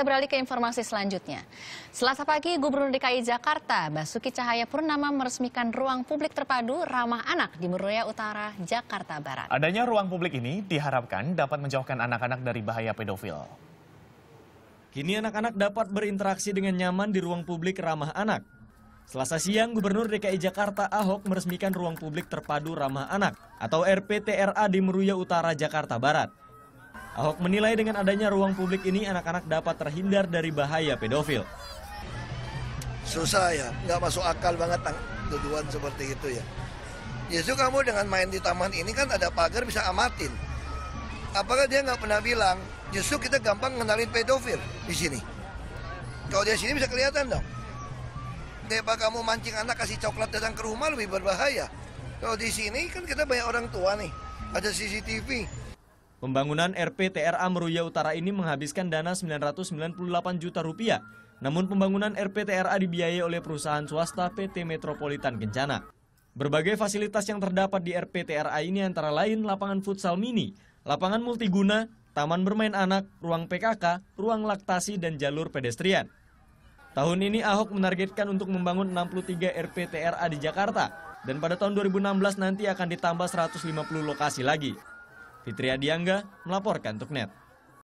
Kita beralih ke informasi selanjutnya. Selasa pagi, Gubernur DKI Jakarta Basuki Cahaya Purnama meresmikan ruang publik terpadu ramah anak di Meruya Utara, Jakarta Barat. Adanya ruang publik ini diharapkan dapat menjauhkan anak-anak dari bahaya pedofil. Kini anak-anak dapat berinteraksi dengan nyaman di ruang publik ramah anak. Selasa siang, Gubernur DKI Jakarta Ahok meresmikan ruang publik terpadu ramah anak atau RPTRA di Meruya Utara, Jakarta Barat. Ahok menilai dengan adanya ruang publik ini anak-anak dapat terhindar dari bahaya pedofil. Susah ya, nggak masuk akal banget tuduhan seperti itu ya. Justru kamu dengan main di taman ini kan ada pagar bisa amatin. Apakah dia nggak pernah bilang, justru kita gampang ngenalin pedofil di sini. Kalau di sini bisa kelihatan dong. Daripada kamu mancing anak kasih coklat datang ke rumah lebih berbahaya. Kalau di sini kan kita banyak orang tua nih, ada CCTV, Pembangunan RPTRA Meruya Utara ini menghabiskan dana 998 juta rupiah, namun pembangunan RPTRA dibiayai oleh perusahaan swasta PT Metropolitan Kencana. Berbagai fasilitas yang terdapat di RPTRA ini antara lain lapangan futsal mini, lapangan multiguna, taman bermain anak, ruang PKK, ruang laktasi, dan jalur pedestrian. Tahun ini Ahok menargetkan untuk membangun 63 RPTRA di Jakarta, dan pada tahun 2016 nanti akan ditambah 150 lokasi lagi fitri adiangga melaporkan untuk net